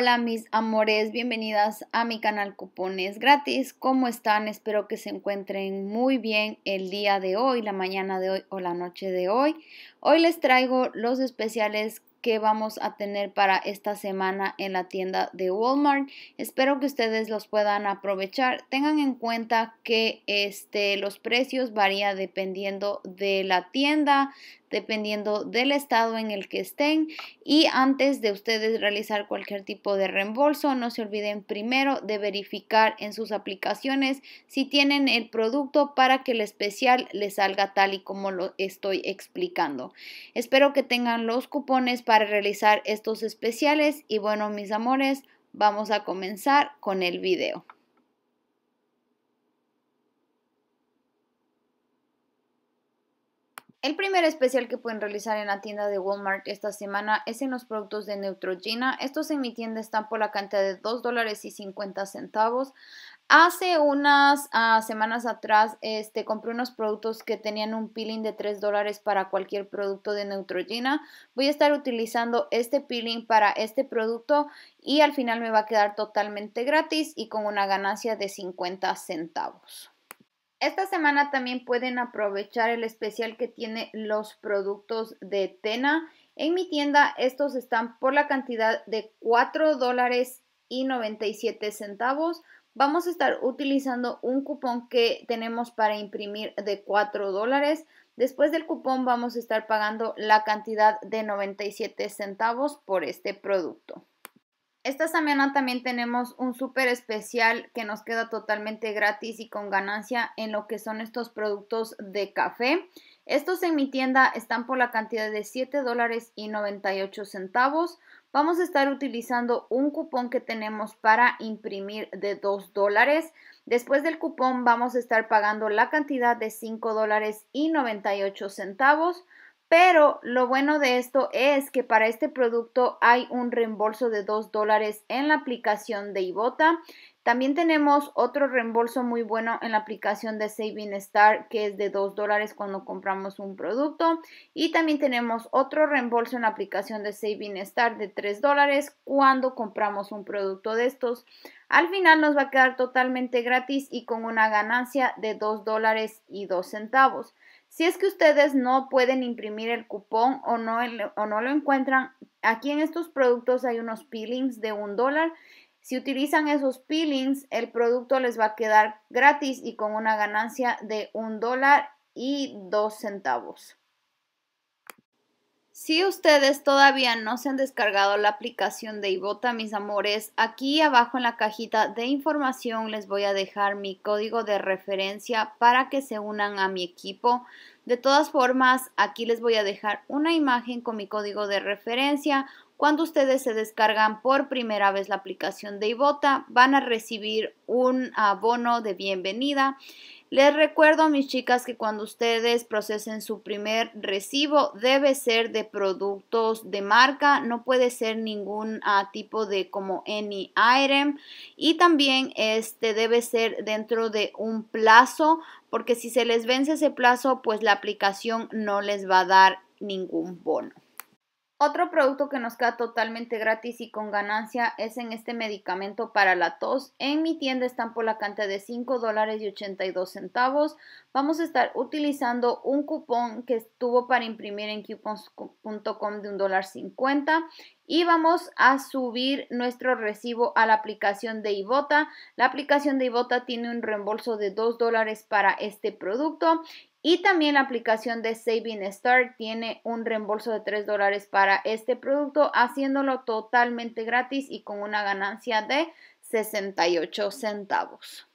hola mis amores, bienvenidas a mi canal Cupones Gratis. ¿Cómo están? Espero que se encuentren muy bien el día de hoy, la mañana de hoy o la noche de hoy. Hoy les traigo los especiales que vamos a tener para esta semana en la tienda de Walmart. Espero que ustedes los puedan aprovechar. Tengan en cuenta que este, los precios varían dependiendo de la tienda, dependiendo del estado en el que estén. Y antes de ustedes realizar cualquier tipo de reembolso, no se olviden primero de verificar en sus aplicaciones si tienen el producto para que el especial les salga tal y como lo estoy explicando. Espero que tengan los cupones para realizar estos especiales y bueno mis amores, vamos a comenzar con el video. El primer especial que pueden realizar en la tienda de Walmart esta semana es en los productos de Neutrogena. Estos en mi tienda están por la cantidad de $2.50. dólares y 50 centavos. Hace unas ah, semanas atrás este, compré unos productos que tenían un peeling de 3 dólares para cualquier producto de Neutrogena. Voy a estar utilizando este peeling para este producto y al final me va a quedar totalmente gratis y con una ganancia de 50 centavos. Esta semana también pueden aprovechar el especial que tiene los productos de Tena. En mi tienda estos están por la cantidad de 4 dólares y 97 centavos. Vamos a estar utilizando un cupón que tenemos para imprimir de 4 dólares. Después del cupón vamos a estar pagando la cantidad de 97 centavos por este producto. Esta semana también tenemos un súper especial que nos queda totalmente gratis y con ganancia en lo que son estos productos de café. Estos en mi tienda están por la cantidad de 7 dólares y 98 centavos. Vamos a estar utilizando un cupón que tenemos para imprimir de 2 dólares. Después del cupón vamos a estar pagando la cantidad de 5 dólares y 98 centavos. Pero lo bueno de esto es que para este producto hay un reembolso de 2 dólares en la aplicación de Ibota. También tenemos otro reembolso muy bueno en la aplicación de Saving Star que es de 2 dólares cuando compramos un producto. Y también tenemos otro reembolso en la aplicación de Saving Star de 3 dólares cuando compramos un producto de estos. Al final nos va a quedar totalmente gratis y con una ganancia de 2 dólares y 2 centavos. Si es que ustedes no pueden imprimir el cupón o no, o no lo encuentran, aquí en estos productos hay unos peelings de 1 dólar. Si utilizan esos peelings, el producto les va a quedar gratis y con una ganancia de 1 dólar y dos centavos. Si ustedes todavía no se han descargado la aplicación de Ibota, mis amores, aquí abajo en la cajita de información les voy a dejar mi código de referencia para que se unan a mi equipo. De todas formas, aquí les voy a dejar una imagen con mi código de referencia. Cuando ustedes se descargan por primera vez la aplicación de Ibota, van a recibir un abono de bienvenida. Les recuerdo, mis chicas, que cuando ustedes procesen su primer recibo debe ser de productos de marca, no puede ser ningún ah, tipo de como any item y también este debe ser dentro de un plazo porque si se les vence ese plazo, pues la aplicación no les va a dar ningún bono. Otro producto que nos queda totalmente gratis y con ganancia es en este medicamento para la tos. En mi tienda están por la cantidad de $5.82. dólares y centavos. Vamos a estar utilizando un cupón que estuvo para imprimir en coupons.com de un dólar y vamos a subir nuestro recibo a la aplicación de Ivota. La aplicación de Ivota tiene un reembolso de 2 dólares para este producto y también la aplicación de Saving Star tiene un reembolso de 3 dólares para este producto, haciéndolo totalmente gratis y con una ganancia de 68 centavos.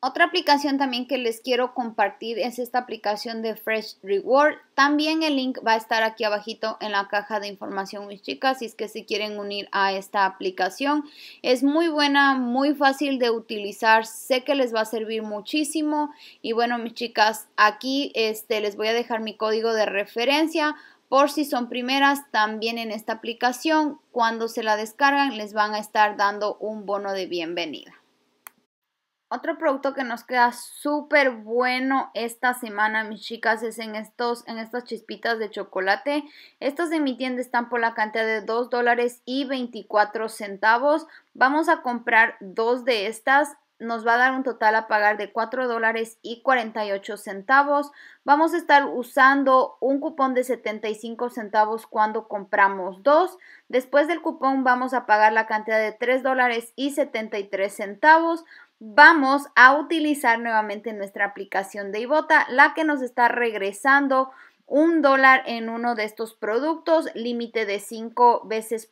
Otra aplicación también que les quiero compartir es esta aplicación de Fresh Reward. También el link va a estar aquí abajito en la caja de información, mis chicas, si es que se quieren unir a esta aplicación. Es muy buena, muy fácil de utilizar, sé que les va a servir muchísimo. Y bueno, mis chicas, aquí este, les voy a dejar mi código de referencia por si son primeras, también en esta aplicación, cuando se la descargan, les van a estar dando un bono de bienvenida. Otro producto que nos queda súper bueno esta semana, mis chicas, es en, estos, en estas chispitas de chocolate. Estas de mi tienda están por la cantidad de 2 dólares y 24 centavos. Vamos a comprar dos de estas nos va a dar un total a pagar de 4 dólares y 48 centavos. Vamos a estar usando un cupón de 75 centavos cuando compramos dos. Después del cupón vamos a pagar la cantidad de 3 dólares y 73 centavos vamos a utilizar nuevamente nuestra aplicación de Ibota, la que nos está regresando un dólar en uno de estos productos, límite de cinco veces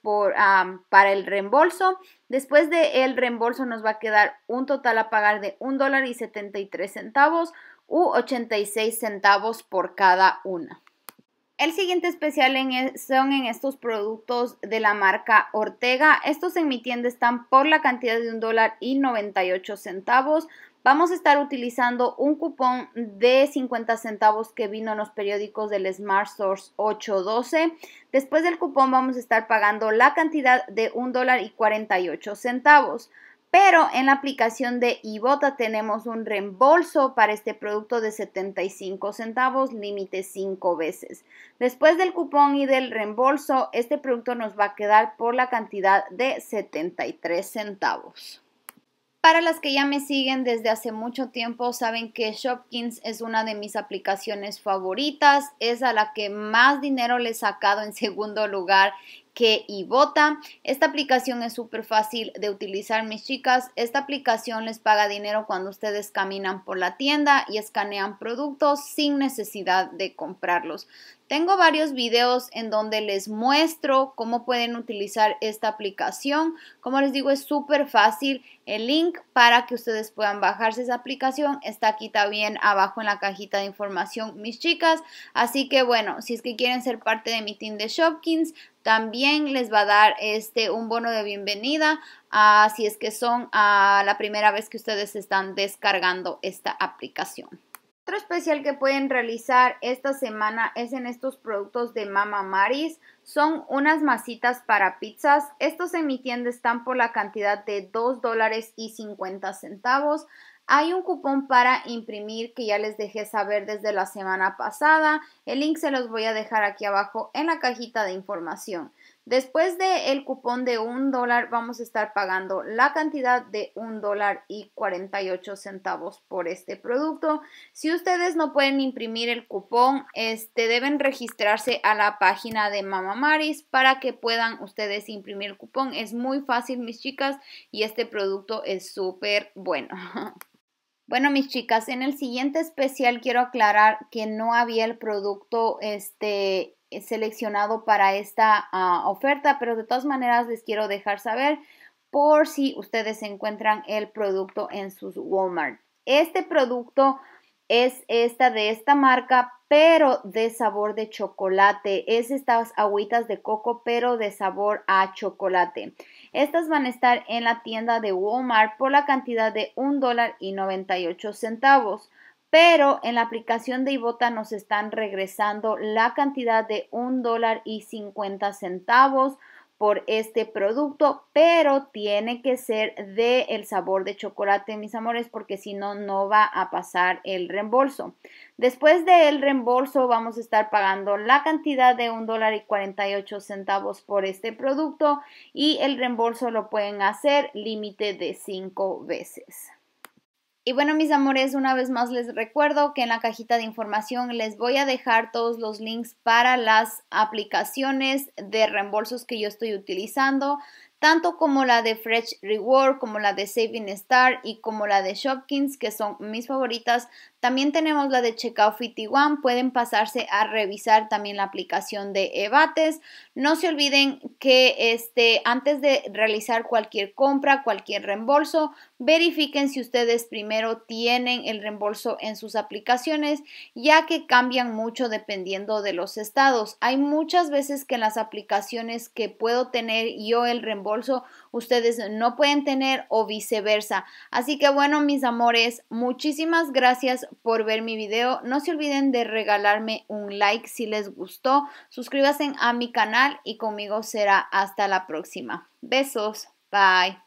para el reembolso. Después de el reembolso nos va a quedar un total a pagar de un dólar y 73 centavos u 86 centavos por cada una. El siguiente especial e, son en estos productos de la marca Ortega. Estos en mi tienda están por la cantidad de $1.98, dólar Vamos a estar utilizando un cupón de 50 centavos que vino en los periódicos del Smart Source 812. Después del cupón vamos a estar pagando la cantidad de $1.48. dólar pero en la aplicación de Ibota tenemos un reembolso para este producto de 75 centavos, límite 5 veces. Después del cupón y del reembolso, este producto nos va a quedar por la cantidad de 73 centavos. Para las que ya me siguen desde hace mucho tiempo, saben que Shopkins es una de mis aplicaciones favoritas, es a la que más dinero le he sacado en segundo lugar que y vota Esta aplicación es súper fácil de utilizar, mis chicas. Esta aplicación les paga dinero cuando ustedes caminan por la tienda y escanean productos sin necesidad de comprarlos. Tengo varios videos en donde les muestro cómo pueden utilizar esta aplicación. Como les digo, es súper fácil. El link para que ustedes puedan bajarse esa aplicación está aquí también abajo en la cajita de información, mis chicas. Así que bueno, si es que quieren ser parte de mi team de Shopkins, también les va a dar este un bono de bienvenida ah, si es que son a ah, la primera vez que ustedes están descargando esta aplicación. Otro especial que pueden realizar esta semana es en estos productos de Mama Maris. Son unas masitas para pizzas. Estos en mi tienda están por la cantidad de 2 dólares y 50 centavos. Hay un cupón para imprimir que ya les dejé saber desde la semana pasada. El link se los voy a dejar aquí abajo en la cajita de información. Después del el cupón de un dólar vamos a estar pagando la cantidad de un dólar y 48 centavos por este producto. Si ustedes no pueden imprimir el cupón, este, deben registrarse a la página de Mama Maris para que puedan ustedes imprimir el cupón. Es muy fácil mis chicas y este producto es súper bueno. Bueno, mis chicas, en el siguiente especial quiero aclarar que no había el producto este, seleccionado para esta ah, oferta, pero de todas maneras les quiero dejar saber por si ustedes encuentran el producto en sus Walmart. Este producto es esta de esta marca, pero de sabor de chocolate. Es estas agüitas de coco, pero de sabor a chocolate. Estas van a estar en la tienda de Walmart por la cantidad de $1.98, dólar y centavos. Pero en la aplicación de Ibota nos están regresando la cantidad de $1.50 dólar y centavos por este producto, pero tiene que ser de el sabor de chocolate, mis amores, porque si no, no va a pasar el reembolso. Después del reembolso, vamos a estar pagando la cantidad de un dólar y centavos por este producto y el reembolso lo pueden hacer límite de cinco veces. Y bueno, mis amores, una vez más les recuerdo que en la cajita de información les voy a dejar todos los links para las aplicaciones de reembolsos que yo estoy utilizando, tanto como la de Fresh Reward, como la de Saving Star y como la de Shopkins, que son mis favoritas también tenemos la de Checkout 51, pueden pasarse a revisar también la aplicación de Ebates. No se olviden que este, antes de realizar cualquier compra, cualquier reembolso, verifiquen si ustedes primero tienen el reembolso en sus aplicaciones, ya que cambian mucho dependiendo de los estados. Hay muchas veces que en las aplicaciones que puedo tener yo el reembolso, ustedes no pueden tener o viceversa. Así que bueno, mis amores, muchísimas gracias por ver mi video. No se olviden de regalarme un like si les gustó. Suscríbanse a mi canal y conmigo será hasta la próxima. Besos. Bye.